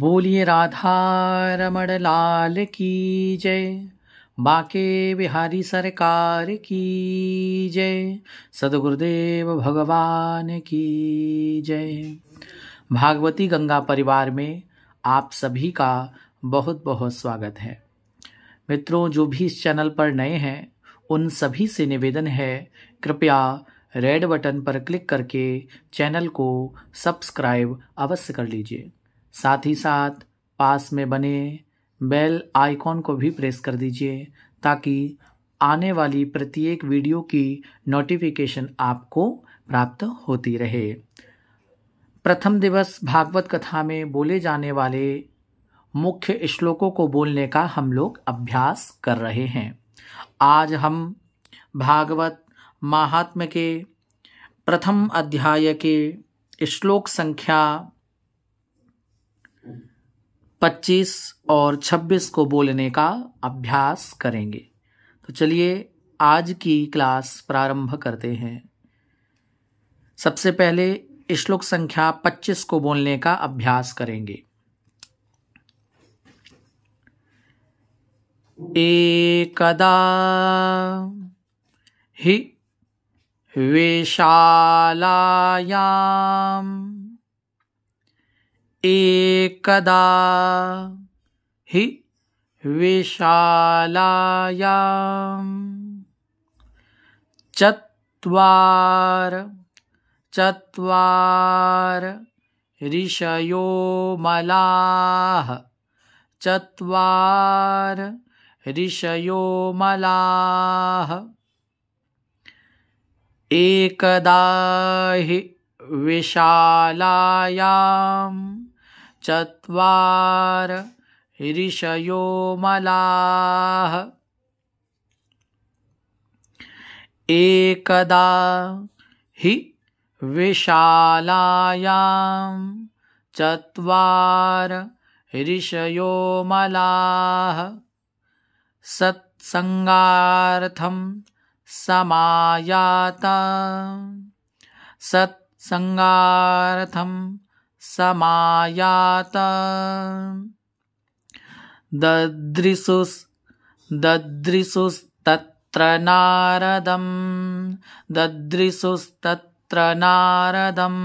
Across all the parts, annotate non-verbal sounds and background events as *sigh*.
बोलिए राधा रमण लाल की जय बाके बिहारी सरकार की जय सदगुरुदेव भगवान की जय भागवती गंगा परिवार में आप सभी का बहुत बहुत स्वागत है मित्रों जो भी इस चैनल पर नए हैं उन सभी से निवेदन है कृपया रेड बटन पर क्लिक करके चैनल को सब्सक्राइब अवश्य कर लीजिए साथ ही साथ पास में बने बेल आइकॉन को भी प्रेस कर दीजिए ताकि आने वाली प्रत्येक वीडियो की नोटिफिकेशन आपको प्राप्त होती रहे प्रथम दिवस भागवत कथा में बोले जाने वाले मुख्य श्लोकों को बोलने का हम लोग अभ्यास कर रहे हैं आज हम भागवत महात्म के प्रथम अध्याय के श्लोक संख्या 25 और 26 को बोलने का अभ्यास करेंगे तो चलिए आज की क्लास प्रारंभ करते हैं सबसे पहले श्लोक संख्या 25 को बोलने का अभ्यास करेंगे एकदा हि विशालायाम् एकदा हि विशालायाम् चत्वार चत्वार मलाह चत्वार ऋषयो मलाः एकदा हि विशालायां चत्वार ऋषयो मलाः एकदा हि विशालायां चत्वार ऋषयो मलाः सत्संगार्थं समायात सत्संगार्थं समायात ददृशुस् ददृशुस्तत्र नारदं ददृशुस्तत्र नारदं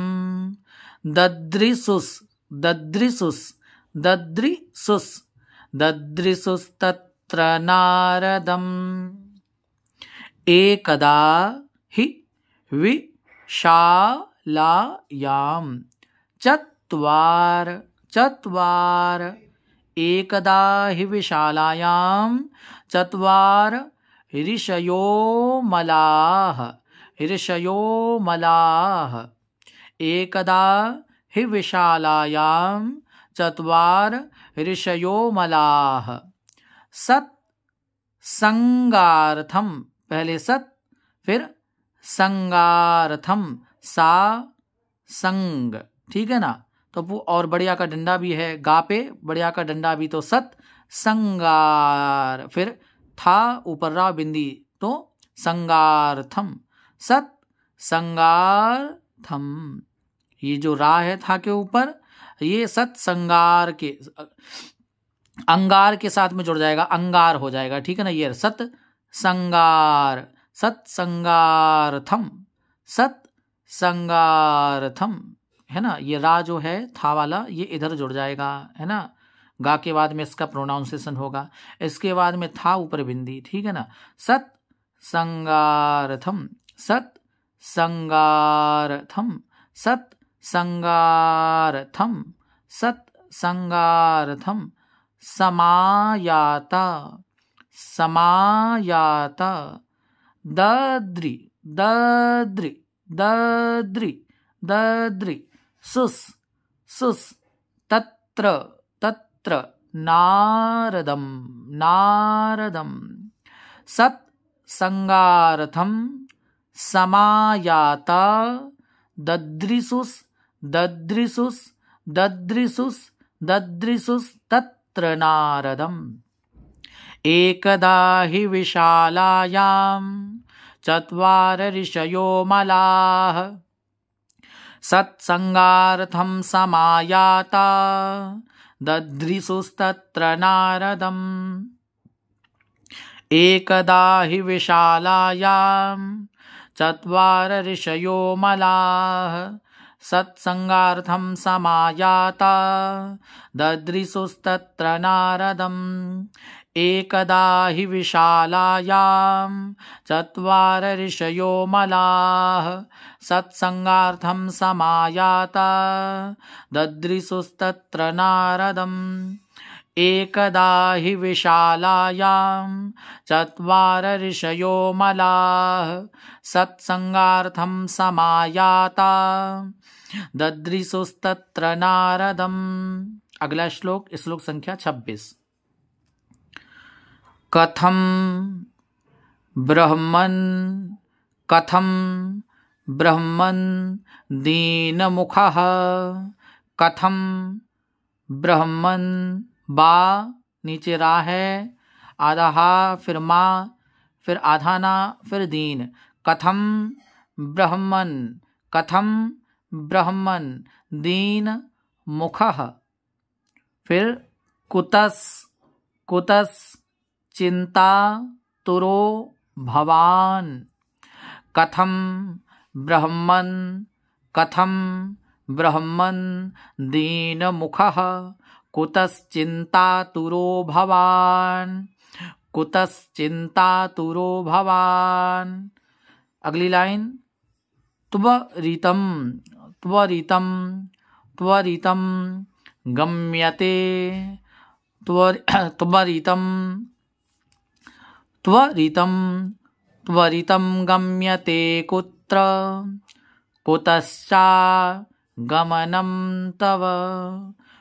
ददृशुस् ददृशुस् ददृशुस् ददृशुस्तत् तत्र नारदम् एकदा हि विशालायां चत्वार चत्वार एकदा हि विशालायां चत्वार ऋषयो ऋषयो ऋषयोमलाः एकदा हि विशालायां चत्वार ऋषयो ऋषयोमलाः सत संगारथम पहले सत फिर संगारथम सा संग ठीक है ना तो और बढ़िया का डंडा भी है गा पे बढ़िया का डंडा भी तो सत संगार फिर था ऊपर रा बिंदी तो संगारथम सत संगारथम ये जो रा है था के ऊपर ये सत संगार के अंगार के साथ में जुड़ जाएगा अंगार हो जाएगा ठीक है ना ये सत संगार सत संगारथम सत संगारथम है ना ये रा जो है था वाला ये इधर जुड़ जाएगा है ना गा के बाद में इसका प्रोनाउंसिएशन होगा इसके बाद में था ऊपर बिंदी ठीक है ना सत संगारथम सत संगारथम सत संगारथम सत संगारथम समायात समायात दद्रि दद्रि दद्रि दद्रि सुस सुस तत्र तत्र नारदं नारदं सत् सङ्गार्थं समायात दद्रिसुस् दद्रिसुस् दद्रिसुस् दद्रिसुस् तत् नारदम् एकदा हि विशालायां चत्वार ऋषयो मलाः सत्सङ्गार्थं समायाता दध्रिसुस्तत्र नारदम् एकदा हि विशालायां चत्वार ऋषयो मलाः सत्सङ्गार्थं समायाता ददृशुस्तत्र नारदम् एकदा हि विशालायां चत्वार ऋषयो मलाः सत्सङ्गार्थं समायाता ददृशुस्तत्र नारदम् एकदा हि विशालायां चत्वारऋषयो मलाः सत्सङ्गार्थं समायाता ददृशुस्तत्र नारदम् अगला श्लोक श्लोक संख्या छब्बीस कथम ब्रह्मन् कथम दीन दीनमुखः कथम ब्रह्मन् बा नीचे रा है आधा हा फिर मा फिर आधा ना फिर दीन कथम ब्रह्मन कथम ब्रह्मन दीन मुख फिर कुतस कुतस चिंता तुरो भवान कथम ब्रह्मन कथम ब्रह्मन दीन मुख तुरो भवान भवान् तुरो भवान अगली लाइन त्वरितम त्वरितम त्वरितम गम्यते त्वरितम *coughs* त्वरितम त्वरितम गम्यते कुत्र कुतश्चा गमनम तव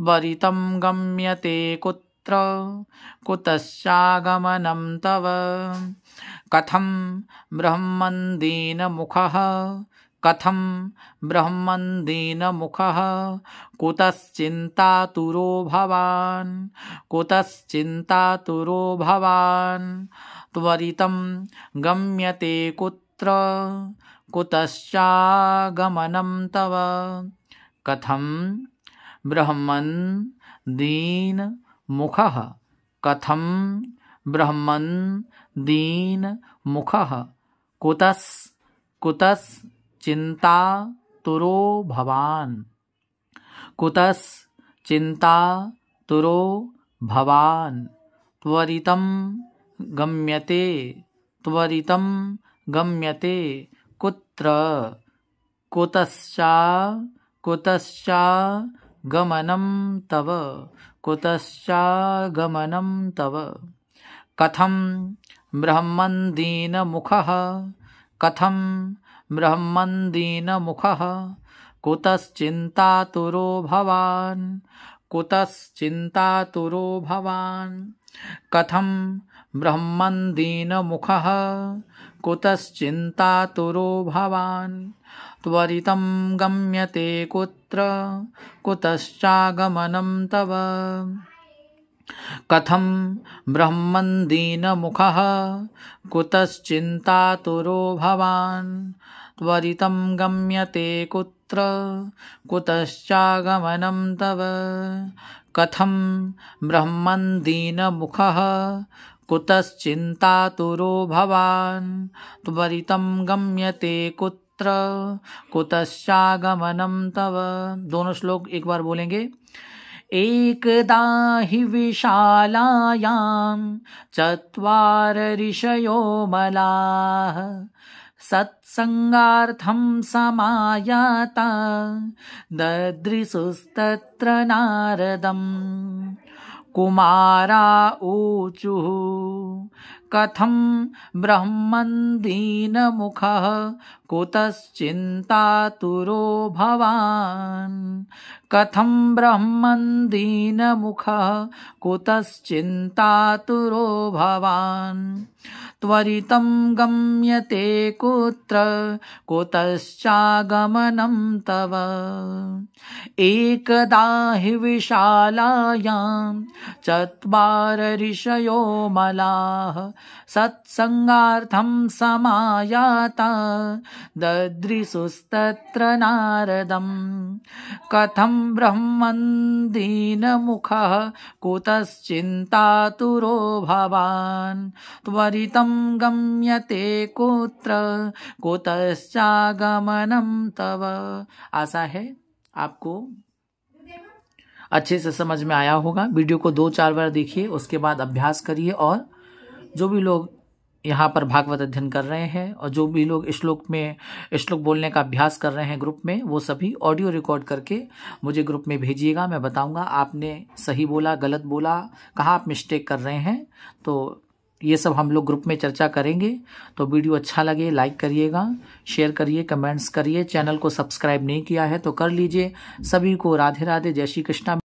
वरितं गम्यते कुत्र कुतश्चागमनं तव कथम ब्रह्मंदीन मुख कथम ब्रह्मंदीन मुख कुतश्चिन्तातुरो भवान् कुतश्चिन्तातुरो भवान् त्वरितं गम्यते कुत्र तव कथम ब्रह्मन् दीन मुखः कथम ब्रह्मन् दीन मुखः कुतस कुतस चिंता तुरो भवान कुतस चिंता तुरो भवान त्वरितम गम्यते त्वरितम गम्यते कुत्र कुतश्चा कुतश्चा गमनम तव गमनम तव कथं ब्रह्मन्दीनमुखः कथं ब्रह्मन्दीनमुखः कुतश्चिन्तातुरो भवान् कुतश्चिन्तातुरो भवान् कथं ब्रह्मन्दीनमुखः कुतश्चिन्तातुरो भवान् त्वरितं गम्यते कुत्र कुतश्चागमनं तव कथं ब्रह्मन्दीनमुखः कुतश्चिन्तारो भवान् त्वरितं गम्यते कुत्र कुतश्चागमनं तव कथं ब्रह्मन्दीनमुखः कुतश्चिन्तातुरो भवान् त्वरितं गम्यते कुत्र तत्र कुतश्चागमनम तव दोनों श्लोक एक बार बोलेंगे एकदा हि विशालायां चत्वार ऋषयो मलाः सत्सङ्गार्थं समायाता ददृशुस्तत्र नारदम् कुमारा ऊचुः कथं ब्रह्मन् दीनमुखः कुतश्चिन्तातुरो भवान् कथं ब्रह्मन् दीनमुखः कुतश्चिन्तातुरो भवान् त्वरितं गम्यते कुत्र कुतश्चागमनं तव एकदा हि विशालायां चत्वार ऋषयो मलाः सत्सङ्गार्थं समायाता ददृसुस्तत्र नारदं कथं ब्रह्मन्दिन् दीनमुखः कुतश्चिन्तातुरो भवान् त्वरितं गम्यते कोत्र कोतश्चागमनम तव आशा है आपको अच्छे से समझ में आया होगा वीडियो को दो चार बार देखिए उसके बाद अभ्यास करिए और जो भी लोग यहाँ पर भागवत अध्ययन कर रहे हैं और जो भी लोग श्लोक में श्लोक बोलने का अभ्यास कर रहे हैं ग्रुप में वो सभी ऑडियो रिकॉर्ड करके मुझे ग्रुप में भेजिएगा मैं बताऊंगा आपने सही बोला गलत बोला कहाँ आप मिस्टेक कर रहे हैं तो ये सब हम लोग ग्रुप में चर्चा करेंगे तो वीडियो अच्छा लगे लाइक करिएगा शेयर करिए कमेंट्स करिए चैनल को सब्सक्राइब नहीं किया है तो कर लीजिए सभी को राधे राधे जय श्री कृष्णा